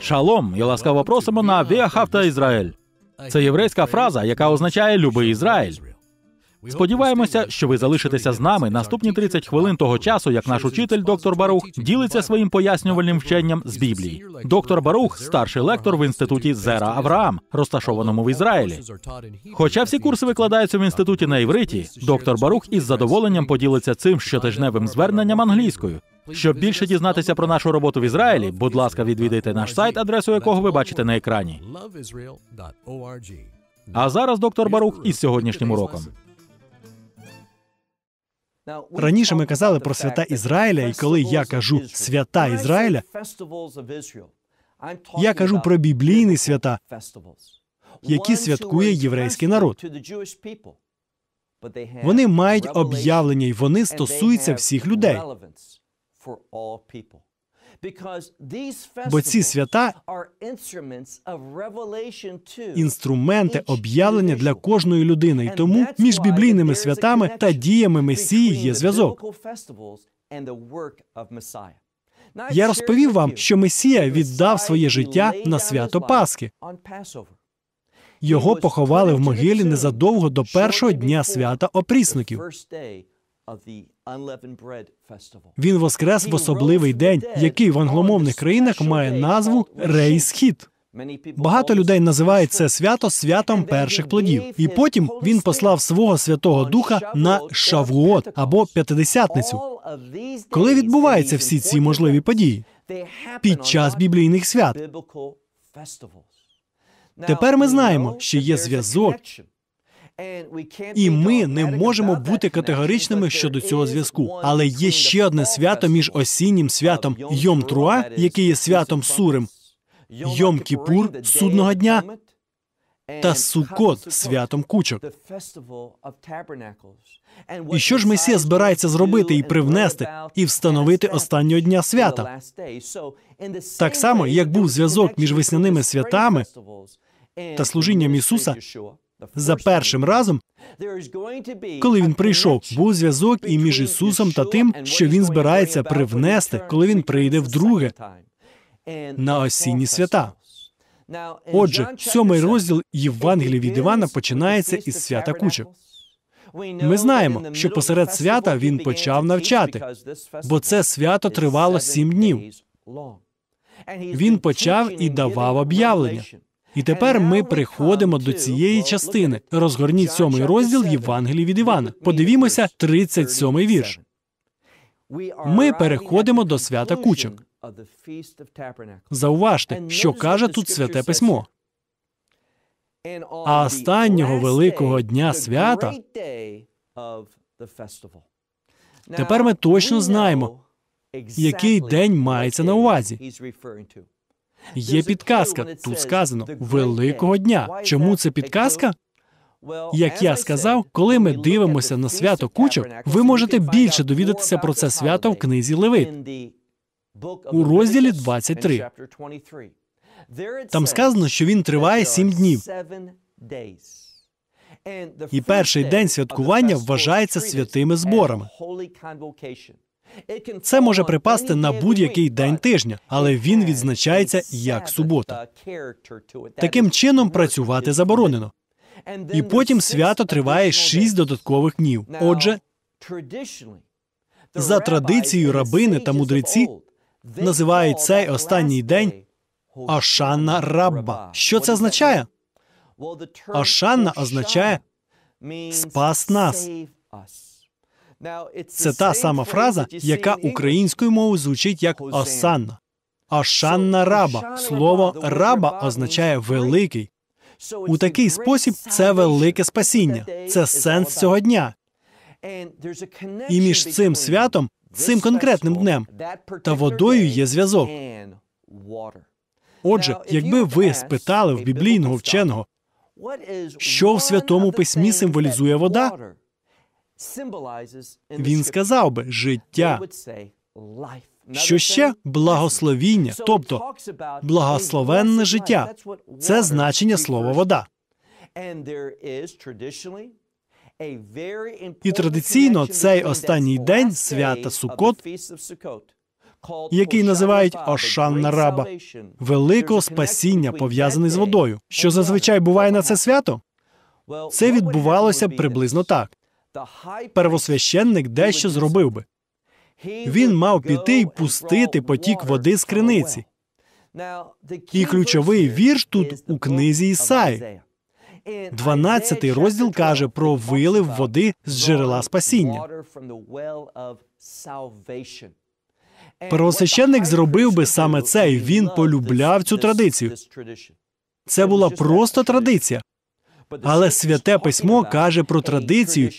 Шалом і ласкаво просимо на Віахавта Ізраїль. Це єврейська фраза, яка означає Любий Ізраїль. Сподіваємося, що ви залишитеся з нами наступні 30 хвилин того часу, як наш учитель доктор Барух ділиться своїм пояснювальним вченням з Біблії. Доктор Барух, старший лектор в інституті Зера Авраам, розташованому в Ізраїлі. Хоча всі курси викладаються в інституті на івриті, доктор Барух із задоволенням поділиться цим щотижневим зверненням англійською, щоб більше дізнатися про нашу роботу в Ізраїлі, будь ласка, відвідайте наш сайт, адресу якого ви бачите на екрані. А зараз доктор Барух із сьогоднішнім уроком. Раніше ми казали про свята Ізраїля, і коли я кажу свята Ізраїля, я кажу про біблійні свята, які святкує єврейський народ. Вони мають об'явлення, і вони стосуються всіх людей. Бо ці свята інструменти об'явлення для кожної людини, і тому між біблійними святами та діями Месії є зв'язок. Я розповів вам, що Месія віддав своє життя на свято Пасхи. Його поховали в могилі незадовго до першого дня свята опрісників. Він воскрес в особливий день, який в англомовних країнах має назву Рейсхід. Багато людей називають це свято святом перших плодів, і потім він послав свого святого духа на Шавуот або п'ятидесятницю. Коли відбуваються всі ці можливі події під час біблійних свят. Тепер ми знаємо, що є зв'язок і ми не можемо бути категоричними щодо цього зв'язку. Але є ще одне свято між осіннім святом Йом Труа, яке є святом Сурим, Йом Кіпур судного дня та Сукот святом кучок. І що ж Месія збирається зробити і привнести, і встановити останнього дня свята? Так само, як був зв'язок між весняними святами та служінням Ісуса за першим разом, коли він прийшов, був зв'язок і між Ісусом та тим, що він збирається привнести, коли він прийде вдруге на осінні свята. Отже, сьомий розділ Євангелії від Івана починається із свята кучок. Ми знаємо, що посеред свята він почав навчати, бо це свято тривало сім днів. Він почав і давав об'явлення. І тепер ми приходимо до цієї частини. Розгорніть сьомий розділ Євангелії від Івана. Подивімося, 37 вірш. Ми переходимо до свята кучок. Зауважте, що каже тут святе письмо. А останнього великого дня свята Тепер ми точно знаємо, який день мається на увазі. Є підказка. Тут сказано великого дня. Чому це підказка? Як я сказав, коли ми дивимося на свято кучок, ви можете більше довідатися про це свято в книзі Левит у розділі 23. Там сказано, що він триває сім днів. І перший день святкування вважається святими зборами. Це може припасти на будь-який день тижня, але він відзначається як субота. Таким чином працювати заборонено. І потім свято триває шість додаткових днів. Отже, за традицією рабини та мудреці називають цей останній день Ашанна Рабба. Що це означає? Ашанна означає спас нас. Це та сама фраза, яка українською мовою звучить як осанна. Ашанна раба. Слово раба означає великий. У такий спосіб це велике спасіння, це сенс цього дня. І між цим святом, цим конкретним днем, та водою є зв'язок. Отже, якби ви спитали в біблійного вченого, що в святому письмі символізує вода. Він сказав би життя. Що ще благословіння, тобто благословенне життя, це значення слова вода. І традиційно цей останній день свята Сукот, який називають Ошанна Раба, великого спасіння пов'язане з водою, що зазвичай буває на це свято. Це відбувалося приблизно так первосвященник дещо зробив би. Він мав піти і пустити потік води з криниці. І ключовий вірш тут у книзі Ісаї. 12 розділ каже про вилив води з джерела спасіння. Первосвященник зробив би саме це, і він полюбляв цю традицію. Це була просто традиція. Але святе письмо каже про традицію,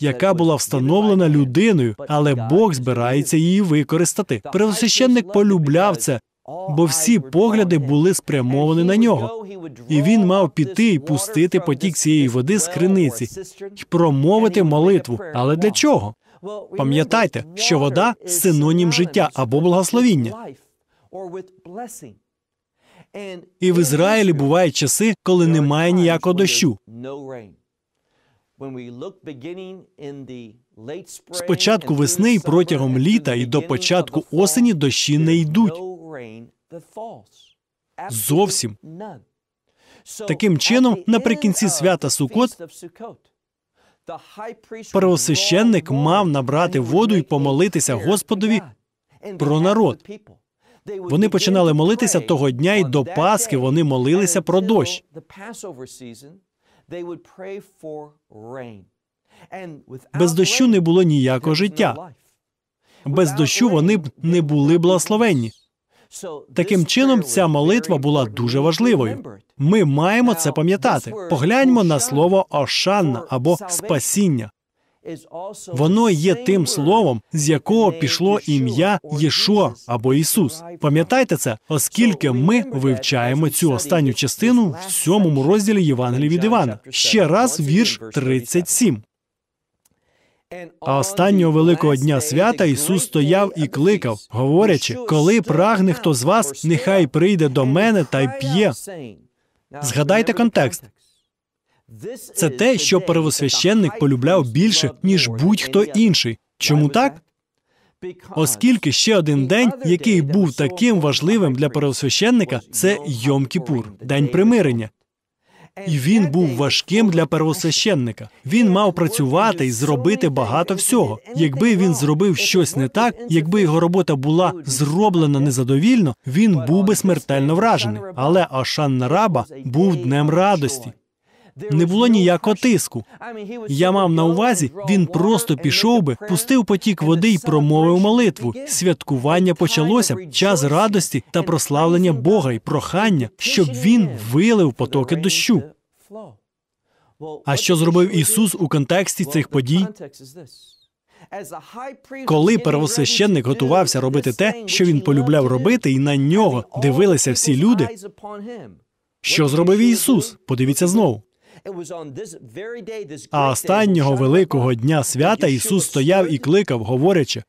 яка була встановлена людиною, але Бог збирається її використати. Первосвященник полюбляв це, бо всі погляди були спрямовані на нього. І він мав піти і пустити потік цієї води з криниці і промовити молитву. Але для чого? Пам'ятайте, що вода синонім життя або благословіння. І в Ізраїлі бувають часи, коли немає ніякого дощу. З початку весни і протягом літа і до початку осені дощі не йдуть. Зовсім. Таким чином, наприкінці свята Сукот, Первосвященник мав набрати воду і помолитися Господові про народ. Вони починали молитися того дня, і до Пасхи вони молилися про дощ. Без дощу не було ніякого життя. Без дощу вони б не були благословенні. Таким чином, ця молитва була дуже важливою. Ми маємо це пам'ятати. Погляньмо на слово Ошанна або спасіння. Воно є тим словом, з якого пішло ім'я Єшо або Ісус. Пам'ятайте це, оскільки ми вивчаємо цю останню частину в сьомому розділі Євангелії від Івана. Ще раз вірш 37. А останнього великого дня свята Ісус стояв і кликав, говорячи: коли прагне хто з вас, нехай прийде до мене та й п'є. Згадайте контекст. Це те, що первосвященник полюбляв більше, ніж будь-хто інший. Чому так? Оскільки ще один день, який був таким важливим для первосвященника, це Йом Кіпур, день примирення. І він був важким для первосвященника. Він мав працювати і зробити багато всього. Якби він зробив щось не так, якби його робота була зроблена незадовільно, він був би смертельно вражений. Але Ашан Нараба був днем радості не було ніякого тиску. Я мав на увазі, він просто пішов би, пустив потік води й промовив молитву. Святкування почалося час радості та прославлення Бога й прохання, щоб він вилив потоки дощу. А що зробив Ісус у контексті цих подій? Коли первосвященник готувався робити те, що він полюбляв робити, і на нього дивилися всі люди. Що зробив Ісус? Подивіться знову. А останнього великого дня свята Ісус стояв і кликав, говорячи.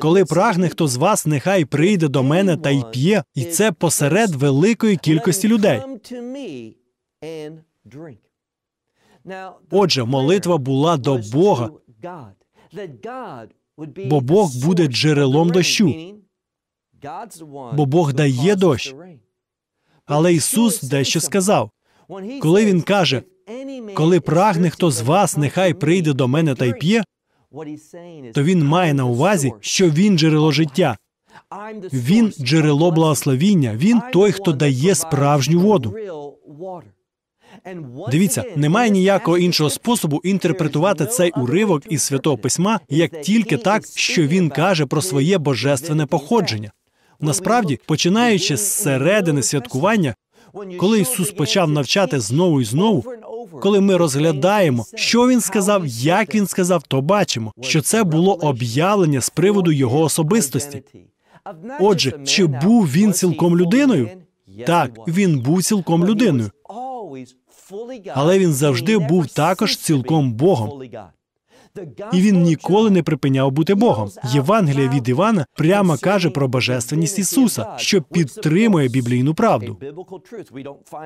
Коли прагне хто з вас, нехай прийде до мене та й п'є, і це посеред великої кількості людей. Отже, молитва була до Бога, бо Бог буде джерелом дощу, бо Бог дає дощ. Але Ісус дещо сказав. Коли Він каже, коли прагне хто з вас, нехай прийде до мене та й п'є, то він має на увазі, що він джерело життя, він джерело благословіння, він той, хто дає справжню воду. Дивіться, немає ніякого іншого способу інтерпретувати цей уривок із святого письма як тільки так, що він каже про своє божественне походження. Насправді, починаючи з середини святкування, коли Ісус почав навчати знову і знову, коли ми розглядаємо, що він сказав, як він сказав, то бачимо, що це було об'явлення з приводу його особистості. Отже, чи був він цілком людиною? Так, він був цілком людиною, але він завжди був також цілком Богом і він ніколи не припиняв бути Богом. Євангелія від Івана прямо каже про божественність Ісуса, що підтримує біблійну правду.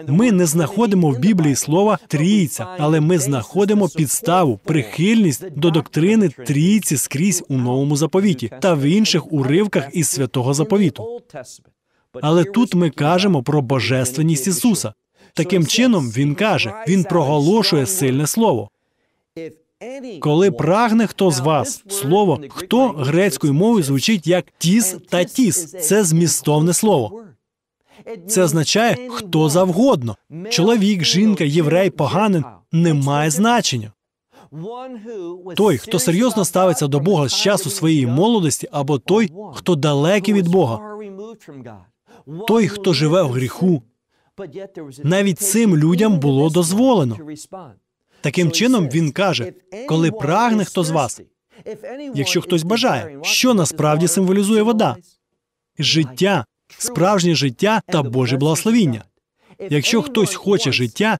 Ми не знаходимо в Біблії слова трійця, але ми знаходимо підставу, прихильність до доктрини трійці скрізь у новому заповіті та в інших уривках із святого заповіту. Але тут ми кажемо про божественність Ісуса. Таким чином, він каже, він проголошує сильне слово. Коли прагне хто з вас слово хто грецькою мовою звучить як тіс та тіс, це змістовне слово. Це означає хто завгодно. Чоловік, жінка, єврей, поганин не має значення. Той, хто серйозно ставиться до Бога з часу своєї молодості, або той, хто далекий від Бога, той, хто живе в гріху, навіть цим людям було дозволено. Таким чином він каже: коли прагне хто з вас, якщо хтось бажає, що насправді символізує вода, життя, справжнє життя та Боже благословіння. Якщо хтось хоче життя,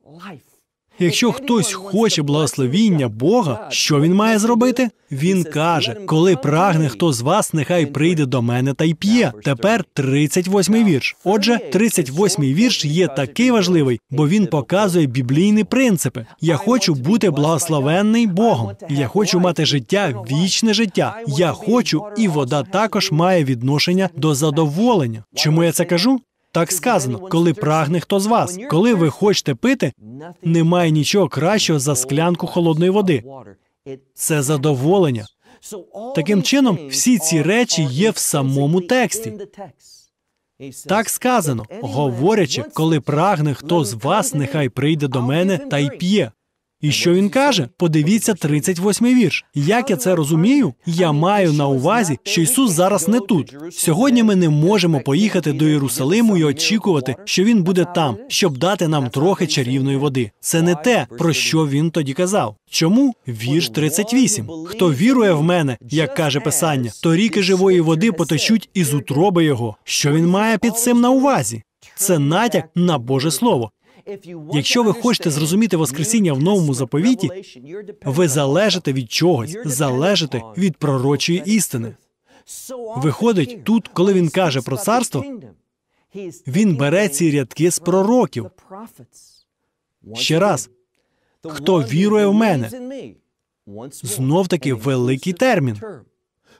Якщо хтось хоче благословіння Бога, що він має зробити? Він каже: коли прагне хто з вас, нехай прийде до мене та й п'є. Тепер 38-й вірш. Отже, 38-й вірш є такий важливий, бо він показує біблійні принципи. Я хочу бути благословенний Богом. Я хочу мати життя, вічне життя. Я хочу, і вода також має відношення до задоволення. Чому я це кажу? Так сказано, коли прагне хто з вас, коли ви хочете пити, немає нічого кращого за склянку холодної води. Це задоволення. Таким чином, всі ці речі є в самому тексті. Так сказано, говорячи, коли прагне хто з вас, нехай прийде до мене та й п'є. І що він каже? Подивіться 38-й вірш. Як я це розумію, я маю на увазі, що Ісус зараз не тут. Сьогодні ми не можемо поїхати до Єрусалиму і очікувати, що він буде там, щоб дати нам трохи чарівної води. Це не те, про що він тоді казав. Чому вірш 38. Хто вірує в мене, як каже писання, то ріки живої води потечуть із утроби його. Що він має під цим на увазі? Це натяк на Боже Слово. Якщо ви хочете зрозуміти Воскресіння в новому заповіті, ви залежите від чогось, залежите від пророчої істини. Виходить, тут, коли він каже про царство, він бере ці рядки з пророків. Ще раз, хто вірує в мене, знов таки великий термін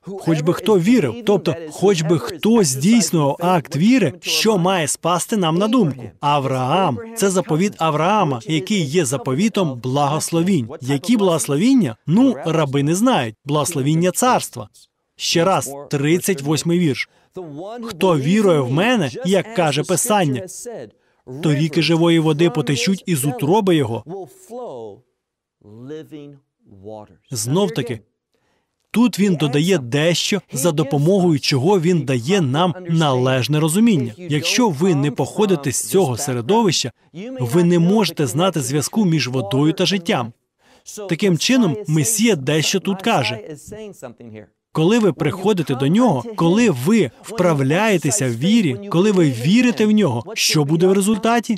хоч би хто вірив, тобто, хоч би хто здійснював акт віри, що має спасти нам на думку. Авраам це заповіт Авраама, який є заповітом благословінь. Які благословіння? Ну, раби не знають. Благословіння царства. Ще раз, 38-й вірш. Хто вірує в мене, як каже Писання, то ріки живої води потечуть із утроби його. Знов таки, Тут він додає дещо за допомогою чого він дає нам належне розуміння. Якщо ви не походите з цього середовища, ви не можете знати зв'язку між водою та життям. Таким чином, месія дещо тут каже. Коли ви приходите до нього, коли ви вправляєтеся в вірі, коли ви вірите в нього, що буде в результаті?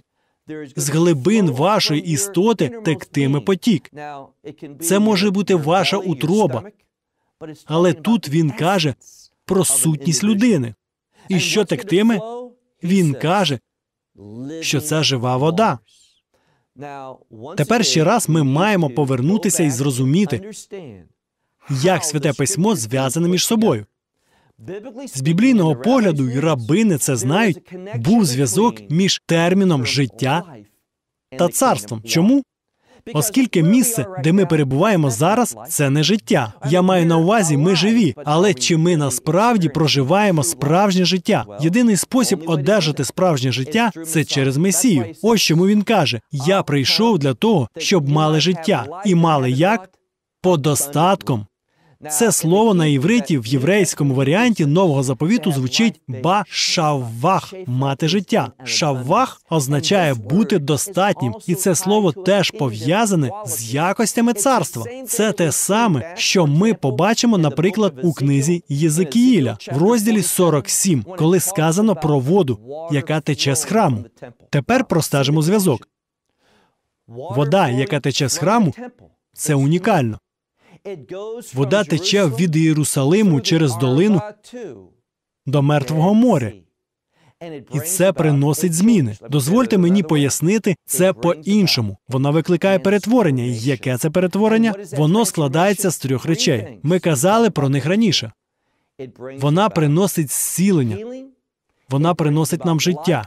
З глибин вашої істоти тектиме потік. Це може бути ваша утроба, але тут він каже про сутність людини. І що тектиме? Він каже, що це жива вода. Тепер ще раз ми маємо повернутися і зрозуміти, як святе письмо зв'язане між собою. З біблійного погляду, і рабини це знають, був зв'язок між терміном життя та царством. Чому? оскільки місце, де ми перебуваємо зараз, це не життя. Я маю на увазі, ми живі, але чи ми насправді проживаємо справжнє життя? Єдиний спосіб одержати справжнє життя це через Месію. Ось чому він каже: Я прийшов для того, щоб мали життя, і мали як по достатком. Це слово на івриті в єврейському варіанті нового заповіту звучить ба шаввах мати життя. Шаввах означає бути достатнім, і це слово теж пов'язане з якостями царства. Це те саме, що ми побачимо, наприклад, у книзі Єзекіїля в розділі 47, коли сказано про воду, яка тече з храму. Тепер простежимо зв'язок. Вода, яка тече з храму, це унікально. Вода тече від Єрусалиму через долину до Мертвого моря. І це приносить зміни. Дозвольте мені пояснити це по-іншому. Вона викликає перетворення. І яке це перетворення? Воно складається з трьох речей. Ми казали про них раніше. Вона приносить зцілення, вона приносить нам життя.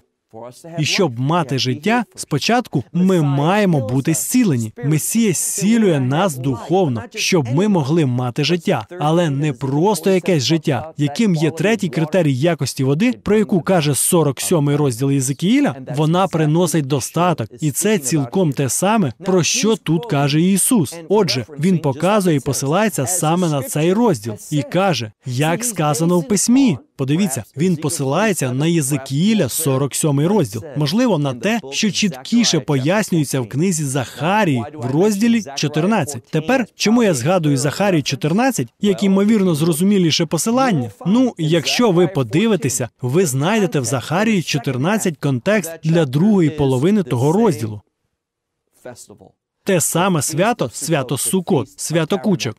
І щоб мати життя, спочатку ми маємо бути зцілені. Месія зцілює нас духовно, щоб ми могли мати життя, але не просто якесь життя, яким є третій критерій якості води, про яку каже 47-й розділ Єзекіїля, вона приносить достаток, і це цілком те саме, про що тут каже Ісус. Отже, Він показує і посилається саме на цей розділ і каже, як сказано в письмі. Подивіться, він посилається на Єзекіїля, 47 розділ. Можливо, на те, що чіткіше пояснюється в книзі Захарії в розділі 14. Тепер чому я згадую Захарію 14, як ймовірно зрозуміліше посилання? Ну, якщо ви подивитеся, ви знайдете в Захарії 14 контекст для другої половини того розділу. Те саме свято, свято Сукот, свято кучок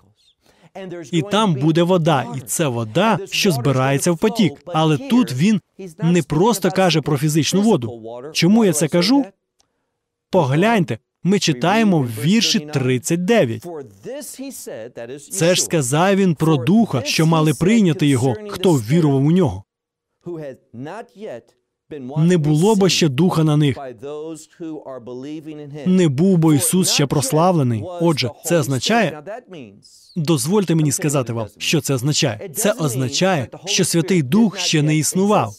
і там буде вода, і це вода, що збирається в потік. Але тут він не просто каже про фізичну воду. Чому я це кажу? Погляньте, ми читаємо в вірші 39. Це ж сказав він про духа, що мали прийняти його, хто вірував у нього не було б ще духа на них. Не був бо Ісус ще прославлений. Отже, це означає. Дозвольте мені сказати вам, що це означає. Це означає, що Святий Дух ще не існував.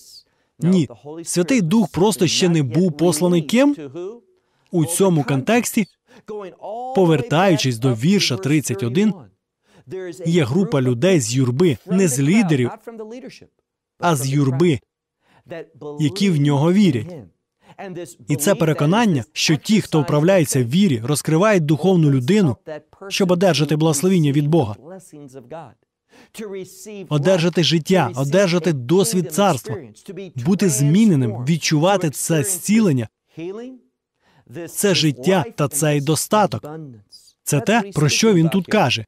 Ні, святий Дух просто ще не був посланий ким у цьому контексті. повертаючись до вірша 31, є група людей з юрби, не з лідерів, а з юрби, які в нього вірять. І це переконання, що ті, хто вправляється в вірі, розкривають духовну людину, щоб одержати благословіння від Бога, одержати життя, одержати досвід царства, бути зміненим, відчувати це зцілення, це життя та цей достаток. Це те, про що він тут каже.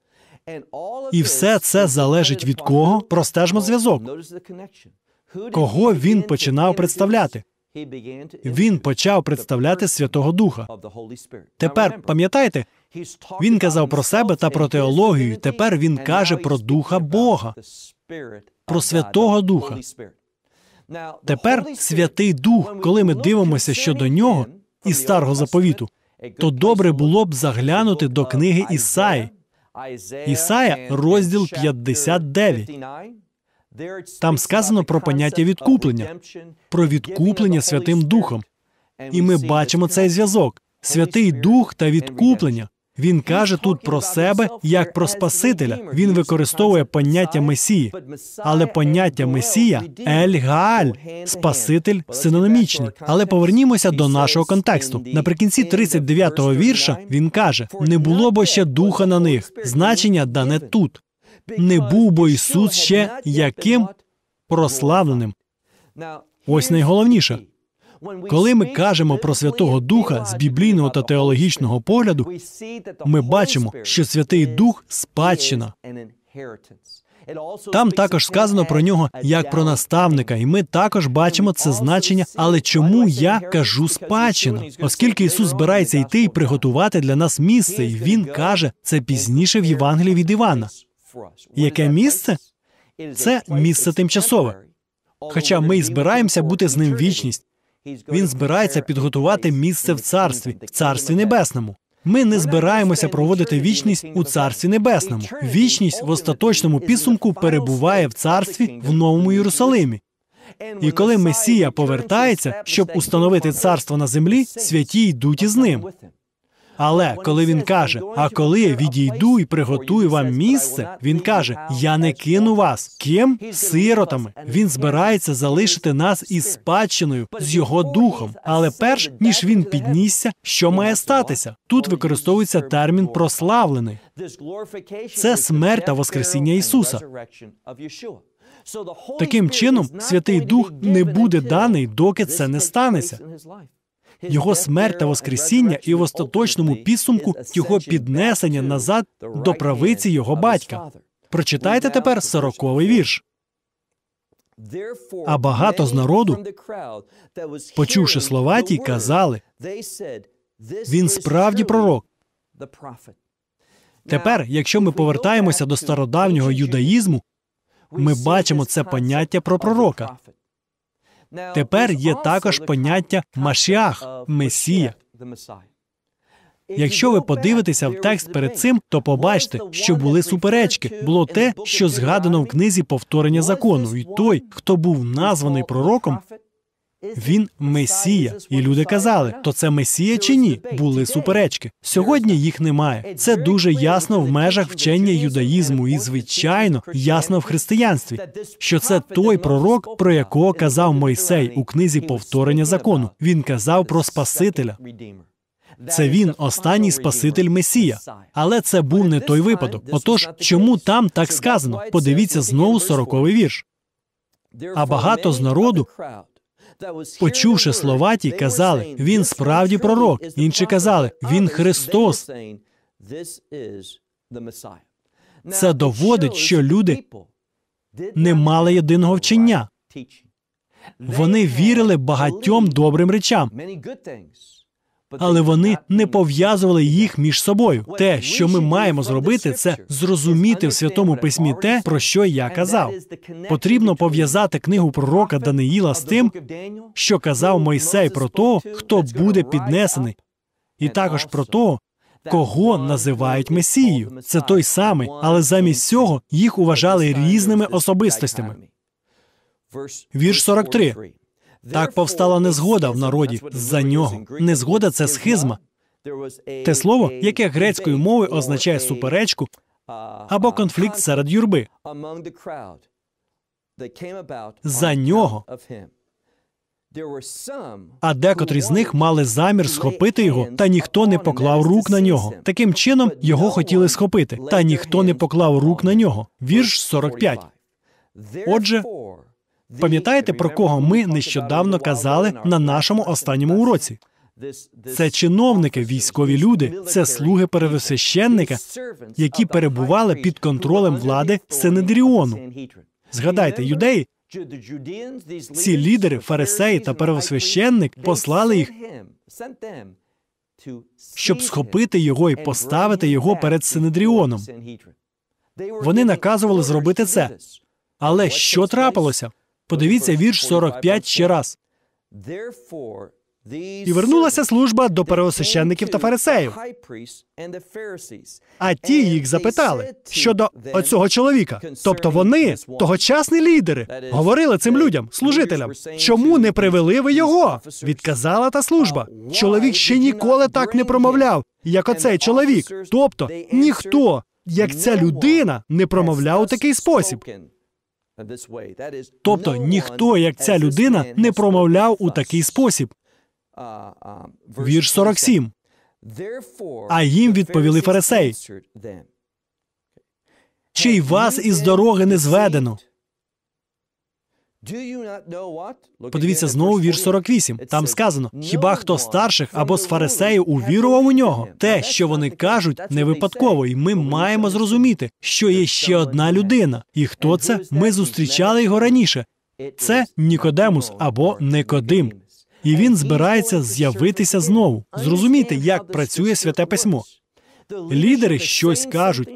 І все це залежить від кого? Простежмо зв'язок кого він починав представляти. Він почав представляти Святого Духа. Тепер пам'ятаєте, він казав про себе та про теологію. Тепер він каже про Духа Бога, про Святого Духа. Тепер святий Дух, коли ми дивимося щодо нього і старого заповіту, то добре було б заглянути до книги Ісаї. Ісая, розділ 59. Там сказано про поняття відкуплення, про відкуплення Святим Духом. І ми бачимо цей зв'язок: Святий Дух та відкуплення. Він каже тут про себе як про Спасителя. Він використовує поняття Месії, але поняття Месія Ель Гааль, Спаситель синонімічний. Але повернімося до нашого контексту. Наприкінці 39-го вірша він каже: не було бо ще духа на них. Значення дане тут не був бо Ісус ще яким прославленим. Ось найголовніше. Коли ми кажемо про Святого Духа з біблійного та теологічного погляду, ми бачимо, що Святий Дух спадщина. Там також сказано про нього як про наставника, і ми також бачимо це значення. Але чому я кажу спадщина? Оскільки Ісус збирається йти і приготувати для нас місце, і він каже це пізніше в Євангелії від Івана. Яке місце? Це місце тимчасове. Хоча ми й збираємося бути з ним вічність. Він збирається підготувати місце в царстві, в царстві небесному. Ми не збираємося проводити вічність у царстві небесному. Вічність в остаточному підсумку перебуває в царстві в новому Єрусалимі. І коли Месія повертається, щоб установити царство на землі, святі йдуть із ним. Але коли він каже: А коли я відійду і приготую вам місце, він каже: Я не кину вас. Ким сиротами він збирається залишити нас із спадщиною, з його духом. Але перш ніж він піднісся, що має статися? Тут використовується термін прославлений. Це смерть та воскресіння Ісуса. Таким чином, Святий Дух не буде даний, доки це не станеться його смерть та Воскресіння, і в остаточному підсумку його піднесення назад до правиці його батька. Прочитайте тепер сороковий вірш. А багато з народу, почувши слова ті, казали він справді пророк. Тепер, якщо ми повертаємося до стародавнього юдаїзму, ми бачимо це поняття про пророка. Тепер є також поняття машіах месія. Якщо ви подивитеся в текст перед цим, то побачите, що були суперечки. Було те, що згадано в книзі повторення закону, і той, хто був названий пророком, він месія, і люди казали, то це месія чи ні? Були суперечки. Сьогодні їх немає. Це дуже ясно в межах вчення юдаїзму, і звичайно ясно в християнстві. Що це той пророк, про якого казав Мойсей у книзі повторення закону. Він казав про Спасителя. Це він, останній Спаситель Месія, але це був не той випадок. Отож, чому там так сказано? Подивіться знову сороковий вірш. А багато з народу почувши слова ті, казали, він справді пророк. Інші казали, він Христос. Це доводить, що люди не мали єдиного вчення. Вони вірили багатьом добрим речам але вони не пов'язували їх між собою. Те, що ми маємо зробити, це зрозуміти в святому письмі те, про що я казав. Потрібно пов'язати книгу пророка Даниїла з тим, що казав Мойсей про того, хто буде піднесений, і також про того. Кого називають Месією? Це той самий, але замість цього їх уважали різними особистостями. Вірш 43. Так повстала незгода в народі за нього. Незгода це схизма. Те слово, яке грецькою мовою означає суперечку або конфлікт серед юрби. За нього. А декотрі з них мали замір схопити його, та ніхто не поклав рук на нього. Таким чином його хотіли схопити, та ніхто не поклав рук на нього. Вірш 45. Отже, Пам'ятаєте, про кого ми нещодавно казали на нашому останньому уроці? Це чиновники, військові люди, це слуги перевосвященника, які перебували під контролем влади Синедріону. Згадайте, юдеї, ці лідери, фарисеї та первосвященник послали їх, щоб схопити його і поставити його перед Синедріоном. Вони наказували зробити це. Але що трапилося? Подивіться вірш 45 ще раз. І вернулася служба до переосвященників та фарисеїв. А ті їх запитали щодо оцього чоловіка. Тобто вони, тогочасні лідери, говорили цим людям, служителям, чому не привели ви його? Відказала та служба. Uh, чоловік ще ніколи так не промовляв, як оцей чоловік. Тобто ніхто, як ця людина, не промовляв у такий спосіб. Тобто ніхто, як ця людина, не промовляв у такий спосіб. Uh, um, Вірш 47. А їм відповіли фарисеї. Чи й вас із дороги не зведено? Подивіться знову вірш 48. Там сказано: хіба хто старших або з фарисеїв увірував у нього? Те, що вони кажуть, не випадково, і ми маємо зрозуміти, що є ще одна людина. І хто це? Ми зустрічали його раніше. Це Нікодемус або Никодим. І він збирається з'явитися знову. зрозуміти, як працює святе письмо. Лідери щось кажуть.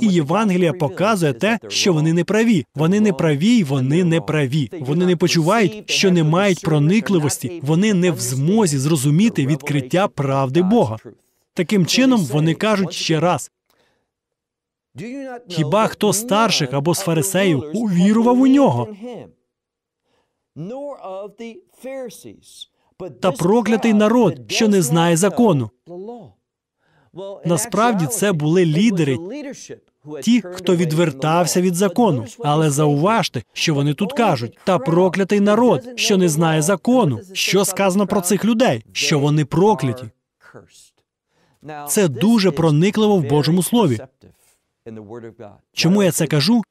І Євангелія показує те, що вони не праві. Вони не праві, і вони не праві. Вони не почувають, що не мають проникливості. Вони не в змозі зрозуміти відкриття правди Бога. Таким чином вони кажуть ще раз. Хіба хто старших або з фарисеїв увірував у нього? Та проклятий народ, що не знає закону. Насправді це були лідери, ті, хто відвертався від закону. Але зауважте, що вони тут кажуть: та проклятий народ, що не знає закону, що сказано про цих людей, що вони прокляті. Це дуже проникливо в Божому слові. Чому я це кажу?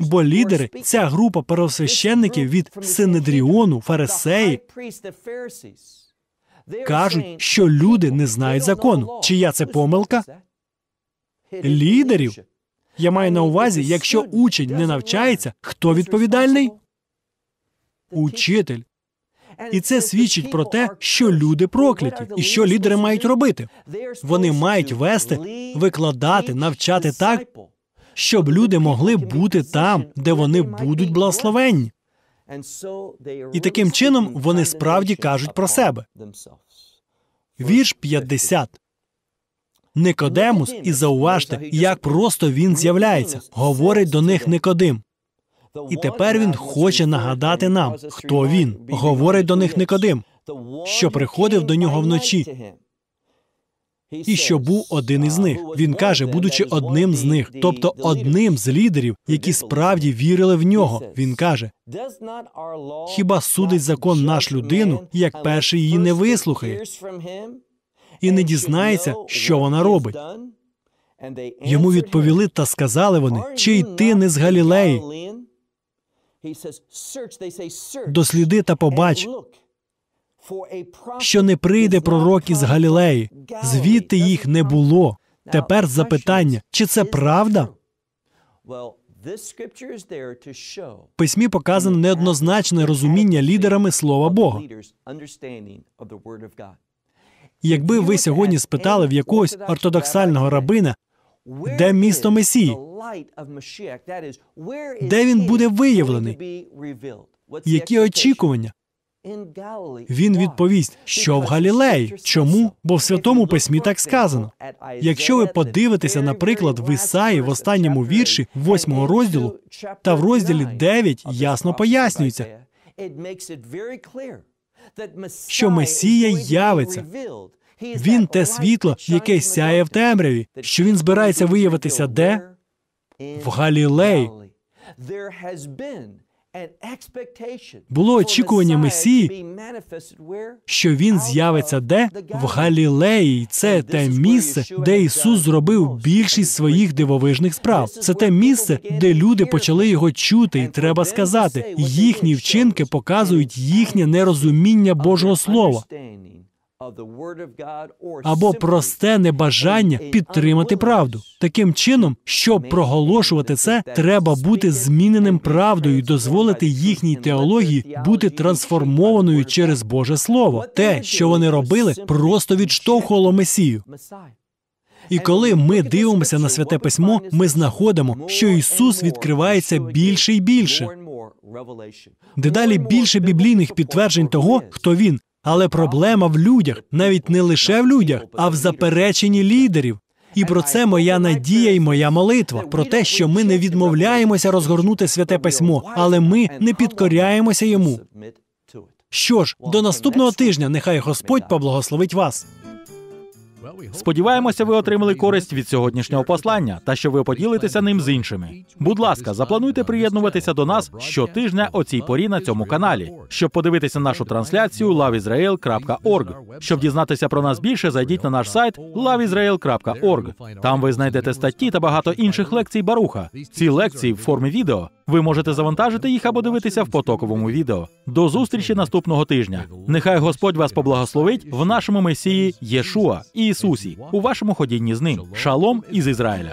Бо лідери, ця група первосвященників від Синедріону, фарисеї, кажуть, що люди не знають закону. Чия це помилка? Лідерів. Я маю на увазі, якщо учень не навчається, хто відповідальний? Учитель. І це свідчить про те, що люди прокляті, і що лідери мають робити. Вони мають вести, викладати, навчати так, щоб люди могли бути там, де вони будуть благословенні. І таким чином вони справді кажуть про себе. Вірш 50. Никодемус, і зауважте, як просто він з'являється, говорить до них Никодим. І тепер він хоче нагадати нам, хто він. Говорить до них Никодим, що приходив до нього вночі і що був один із uh, них. Він каже, будучи одним з них, тобто одним з лідерів, які справді вірили в нього. Він каже: хіба судить закон наш людину, як перший її не вислухає і не дізнається, що вона робить? Йому відповіли та сказали вони, чи й ти не з Галілеї? Досліди та побач, що не прийде пророк із Галілеї, звідти їх не було. Тепер запитання, чи це правда? В письмі показано неоднозначне розуміння лідерами слова Бога. Якби ви сьогодні спитали в якогось ортодоксального рабина, де місто Месії, де він буде виявлений, які очікування? Він відповість, що в Галілеї. Чому? Бо в святому письмі так сказано. Якщо ви подивитеся, наприклад, в Ісаї в останньому вірші, восьмого розділу, та в розділі 9 ясно пояснюється, що Месія явиться. Він те світло, яке сяє в темряві, що він збирається виявитися де? В Галілеї. Було очікування Месії, що він з'явиться де в Галілеї. Це те місце, де Ісус зробив більшість своїх дивовижних справ. Це те місце, де люди почали його чути, і треба сказати, їхні вчинки показують їхнє нерозуміння Божого Слова або просте небажання підтримати правду. Таким чином, щоб проголошувати це, треба бути зміненим правдою і дозволити їхній теології бути трансформованою через Боже Слово. Те, що вони робили, просто відштовхувало Месію. І коли ми дивимося на святе письмо, ми знаходимо, що Ісус відкривається більше і більше. Дедалі більше біблійних підтверджень того, хто він, але проблема в людях, навіть не лише в людях, а в запереченні лідерів. І про це моя надія і моя молитва про те, що ми не відмовляємося розгорнути святе письмо, але ми не підкоряємося йому. Що ж, до наступного тижня нехай Господь поблагословить вас. Сподіваємося, ви отримали користь від сьогоднішнього послання та що ви поділитеся ним з іншими. Будь ласка, заплануйте приєднуватися до нас щотижня о цій порі на цьому каналі, щоб подивитися нашу трансляцію loveisrael.org. Щоб дізнатися про нас більше, зайдіть на наш сайт loveisrael.org. Там ви знайдете статті та багато інших лекцій Баруха. Ці лекції в формі відео. Ви можете завантажити їх або дивитися в потоковому відео. До зустрічі наступного тижня. Нехай Господь вас поблагословить в нашому месії Єшуа Ісусі у вашому ходінні з ним. Шалом із Ізраїля.